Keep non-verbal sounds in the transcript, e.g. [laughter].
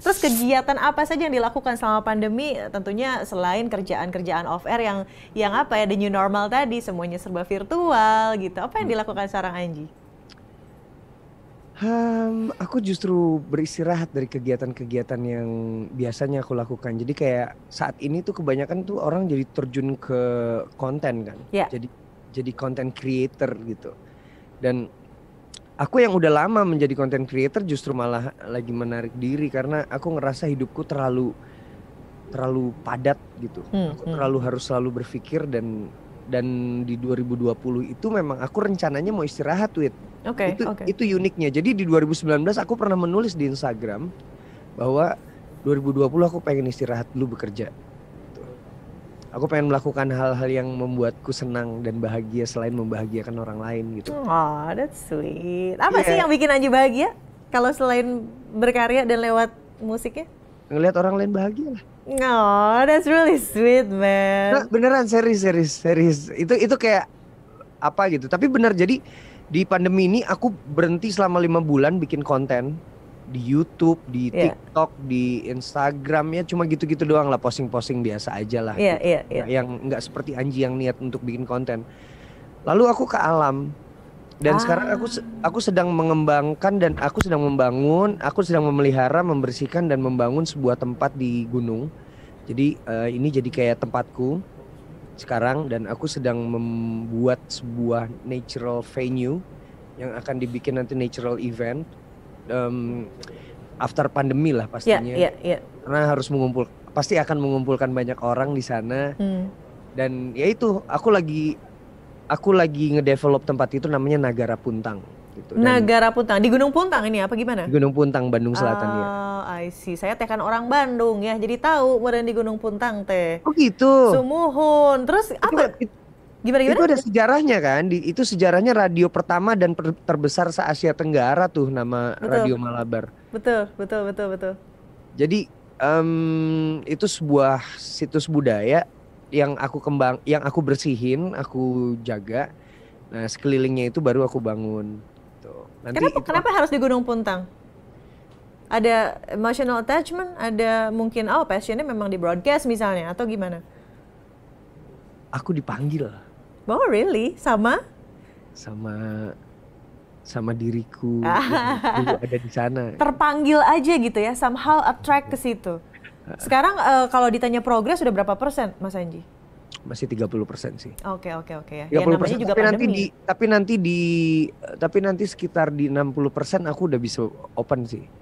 Terus kegiatan apa saja yang dilakukan selama pandemi? Tentunya selain kerjaan-kerjaan off air yang yang apa ya the new normal tadi semuanya serba virtual gitu. Apa yang hmm. dilakukan sekarang Anji? Um, aku justru beristirahat dari kegiatan-kegiatan yang biasanya aku lakukan. Jadi kayak saat ini tuh kebanyakan tuh orang jadi terjun ke konten kan. Yeah. Jadi jadi konten creator gitu. Dan aku yang udah lama menjadi content creator justru malah lagi menarik diri karena aku ngerasa hidupku terlalu terlalu padat gitu. Hmm, aku hmm. terlalu harus selalu berpikir dan dan di 2020 itu memang aku rencananya mau istirahat wit. Okay, itu okay. itu uniknya. Jadi di 2019 aku pernah menulis di Instagram bahwa 2020 aku pengen istirahat dulu bekerja aku pengen melakukan hal-hal yang membuatku senang dan bahagia selain membahagiakan orang lain gitu. Oh, that's sweet. Apa yeah. sih yang bikin Anji bahagia? Kalau selain berkarya dan lewat musiknya? Ngelihat orang lain bahagia lah. Oh, that's really sweet, man. Nah, beneran serius, serius, serius. Itu itu kayak apa gitu. Tapi benar jadi di pandemi ini aku berhenti selama lima bulan bikin konten di YouTube, di yeah. TikTok, di Instagram ya cuma gitu-gitu doang lah posting-posting biasa aja lah. Yeah, gitu. yeah, yeah. Yang nggak seperti Anji yang niat untuk bikin konten. Lalu aku ke alam dan ah. sekarang aku aku sedang mengembangkan dan aku sedang membangun, aku sedang memelihara, membersihkan dan membangun sebuah tempat di gunung. Jadi uh, ini jadi kayak tempatku sekarang dan aku sedang membuat sebuah natural venue yang akan dibikin nanti natural event um, after pandemi lah ya, pastinya. Yeah, yeah, yeah. Karena harus mengumpul pasti akan mengumpulkan banyak orang di sana. Mm. Dan ya itu aku lagi aku lagi ngedevelop tempat itu namanya Nagara Puntang gitu. Dan Nagara Puntang di Gunung Puntang ini ya, apa gimana? Di Gunung Puntang Bandung Selatan oh, ya. Ah, I see. Saya teh kan orang Bandung ya, jadi tahu kemarin di Gunung Puntang teh. Oh gitu. Sumuhun. Terus apa? Itu, itu, Gimana, gimana? Itu ada sejarahnya kan? Di, itu sejarahnya radio pertama dan per, terbesar se Asia Tenggara tuh nama betul. radio Malabar. Betul, betul, betul, betul. Jadi um, itu sebuah situs budaya yang aku kembang, yang aku bersihin, aku jaga. Nah sekelilingnya itu baru aku bangun. Tuh. Nanti kenapa, itu... kenapa harus di Gunung Puntang? Ada emotional attachment, ada mungkin oh passionnya memang di broadcast misalnya atau gimana? Aku dipanggil Oh really? Sama? Sama sama diriku [laughs] dulu ada di sana. Terpanggil aja gitu ya, somehow attract ke situ. [laughs] Sekarang uh, kalau ditanya progres sudah berapa persen, Mas Anji? Masih 30 persen sih. Oke, oke, oke. Ya, 30 ya, persen, juga tapi nanti di, tapi nanti di, tapi nanti sekitar di 60 persen aku udah bisa open sih.